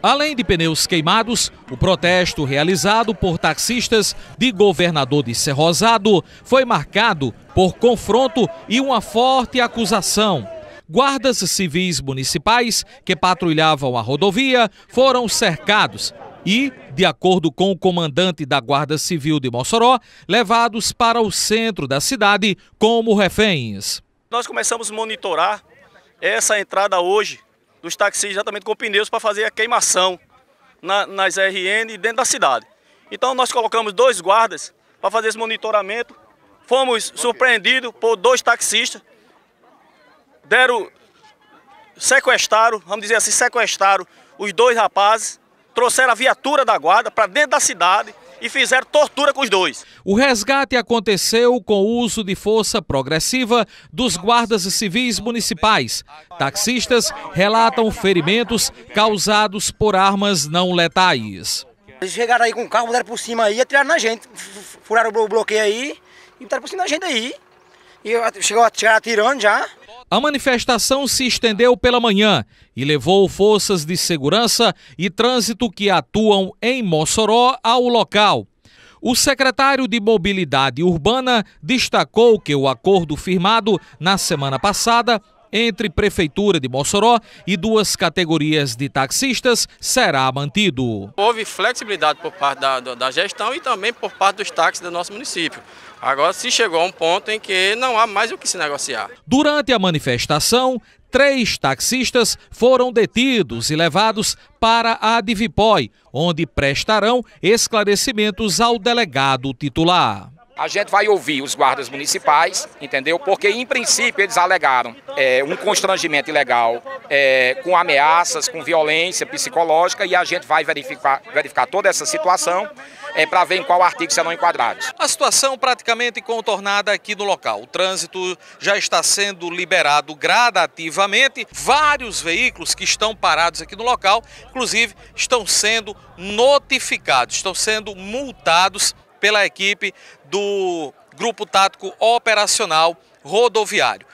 Além de pneus queimados, o protesto realizado por taxistas de governador de Cerrosado foi marcado por confronto e uma forte acusação. Guardas civis municipais que patrulhavam a rodovia foram cercados e, de acordo com o comandante da Guarda Civil de Mossoró, levados para o centro da cidade como reféns. Nós começamos a monitorar essa entrada hoje dos taxistas exatamente com pneus para fazer a queimação na, nas RN dentro da cidade. Então nós colocamos dois guardas para fazer esse monitoramento. Fomos surpreendidos por dois taxistas. Deram, sequestraram, vamos dizer assim, sequestraram os dois rapazes. Trouxeram a viatura da guarda para dentro da cidade e fizeram tortura com os dois. O resgate aconteceu com o uso de força progressiva dos guardas civis municipais. Taxistas relatam ferimentos causados por armas não letais. Eles chegaram aí com o carro, deram por cima aí, atiraram na gente, furaram o bloqueio aí e deram por cima da gente aí. E chegou, chegaram atirando já. A manifestação se estendeu pela manhã e levou forças de segurança e trânsito que atuam em Mossoró ao local. O secretário de Mobilidade Urbana destacou que o acordo firmado na semana passada entre Prefeitura de Mossoró e duas categorias de taxistas será mantido. Houve flexibilidade por parte da, da gestão e também por parte dos táxis do nosso município. Agora se chegou a um ponto em que não há mais o que se negociar. Durante a manifestação, três taxistas foram detidos e levados para a Divipoi, onde prestarão esclarecimentos ao delegado titular. A gente vai ouvir os guardas municipais, entendeu? Porque, em princípio, eles alegaram é, um constrangimento ilegal é, com ameaças, com violência psicológica e a gente vai verificar, verificar toda essa situação é, para ver em qual artigo serão enquadrados. A situação praticamente contornada aqui no local. O trânsito já está sendo liberado gradativamente. Vários veículos que estão parados aqui no local, inclusive, estão sendo notificados, estão sendo multados pela equipe do Grupo Tático Operacional Rodoviário.